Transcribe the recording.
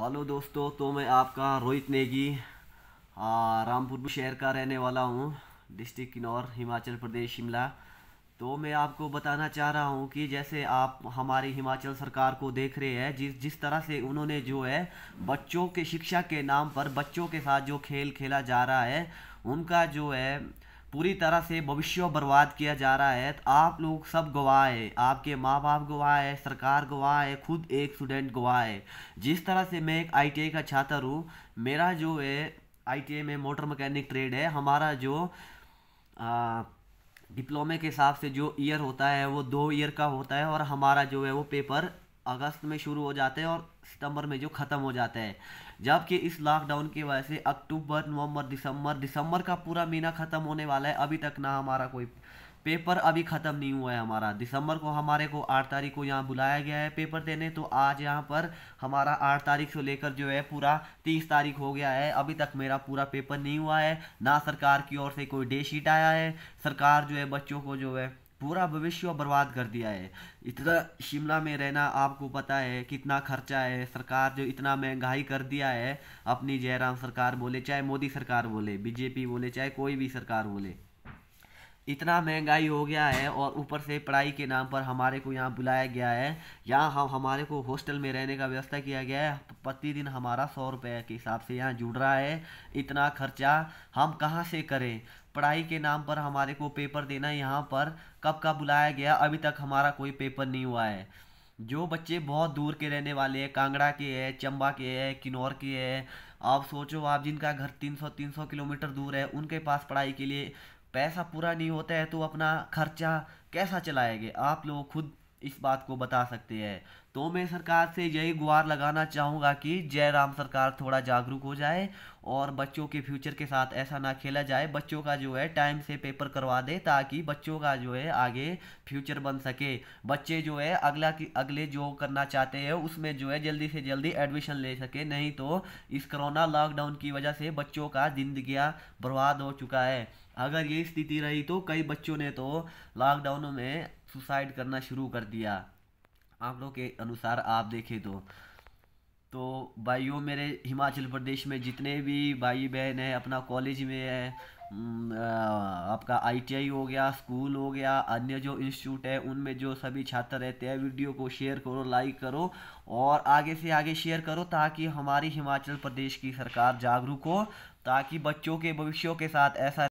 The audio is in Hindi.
हेलो दोस्तों तो मैं आपका रोहित नेगी रामपुर शहर का रहने वाला हूँ डिस्ट्रिक्ट किन्नौर हिमाचल प्रदेश शिमला तो मैं आपको बताना चाह रहा हूँ कि जैसे आप हमारी हिमाचल सरकार को देख रहे हैं जिस जिस तरह से उन्होंने जो है बच्चों के शिक्षा के नाम पर बच्चों के साथ जो खेल खेला जा रहा है उनका जो है पूरी तरह से भविष्य बर्बाद किया जा रहा है तो आप लोग सब गवाह है आपके माँ बाप गवाह है सरकार गवाह है खुद एक स्टूडेंट गवाह है जिस तरह से मैं एक आईटीआई का छात्र हूँ मेरा जो है आईटीआई में मोटर मैकेनिक ट्रेड है हमारा जो डिप्लोमे के हिसाब से जो ईयर होता है वो दो ईयर का होता है और हमारा जो है वो पेपर अगस्त में शुरू हो जाते हैं और सितंबर में जो ख़त्म हो जाते हैं जबकि इस लॉकडाउन की वजह से अक्टूबर नवंबर दिसंबर दिसंबर का पूरा महीना ख़त्म होने वाला है अभी तक ना हमारा कोई पेपर अभी ख़त्म नहीं हुआ है हमारा दिसंबर को हमारे को आठ तारीख को यहाँ बुलाया गया है पेपर देने तो आज यहाँ पर हमारा आठ तारीख से लेकर जो है पूरा तीस तारीख हो गया है अभी तक मेरा पूरा पेपर नहीं हुआ है ना सरकार की ओर से कोई डे शीट आया है सरकार जो है बच्चों को जो है पूरा भविष्य बर्बाद कर दिया है इतना शिमला में रहना आपको पता है कितना खर्चा है सरकार जो इतना महंगाई कर दिया है अपनी जयराम सरकार बोले चाहे मोदी सरकार बोले बीजेपी बोले चाहे कोई भी सरकार बोले इतना महंगाई हो गया है और ऊपर से पढ़ाई के नाम पर हमारे को यहाँ बुलाया गया है यहाँ हम हमारे को हॉस्टल में रहने का व्यवस्था किया गया है तो प्रतिदिन हमारा सौ रुपये के हिसाब से यहाँ जुड़ रहा है इतना खर्चा हम कहाँ से करें पढ़ाई के नाम पर हमारे को पेपर देना यहाँ पर कब का बुलाया गया अभी तक हमारा कोई पेपर नहीं हुआ है जो बच्चे बहुत दूर के रहने वाले हैं कांगड़ा के हैं चंबा के हैं किन्नौर के हैं आप सोचो आप जिनका घर 300 300 किलोमीटर दूर है उनके पास पढ़ाई के लिए पैसा पूरा नहीं होता है तो अपना खर्चा कैसा चलाएंगे आप लोग खुद इस बात को बता सकते हैं तो मैं सरकार से यही गुहार लगाना चाहूँगा कि जयराम सरकार थोड़ा जागरूक हो जाए और बच्चों के फ्यूचर के साथ ऐसा ना खेला जाए बच्चों का जो है टाइम से पेपर करवा दे ताकि बच्चों का जो है आगे फ्यूचर बन सके बच्चे जो है अगला की अगले जो करना चाहते हैं उसमें जो है जल्दी से जल्दी एडमिशन ले सके नहीं तो इस कोरोना लॉकडाउन की वजह से बच्चों का जिंदगियाँ बर्बाद हो चुका है अगर ये स्थिति रही तो कई बच्चों ने तो लॉकडाउन में सुसाइड करना शुरू कर दिया आंकड़ों के अनुसार आप देखें तो तो भाइयों मेरे हिमाचल प्रदेश में जितने भी भाई बहन हैं अपना कॉलेज में है आपका आईटीआई हो गया स्कूल हो गया अन्य जो इंस्टीट्यूट है उनमें जो सभी छात्र रहते हैं वीडियो को शेयर करो लाइक करो और आगे से आगे शेयर करो ताकि हमारी हिमाचल प्रदेश की सरकार जागरूक हो ताकि बच्चों के भविष्यों के साथ ऐसा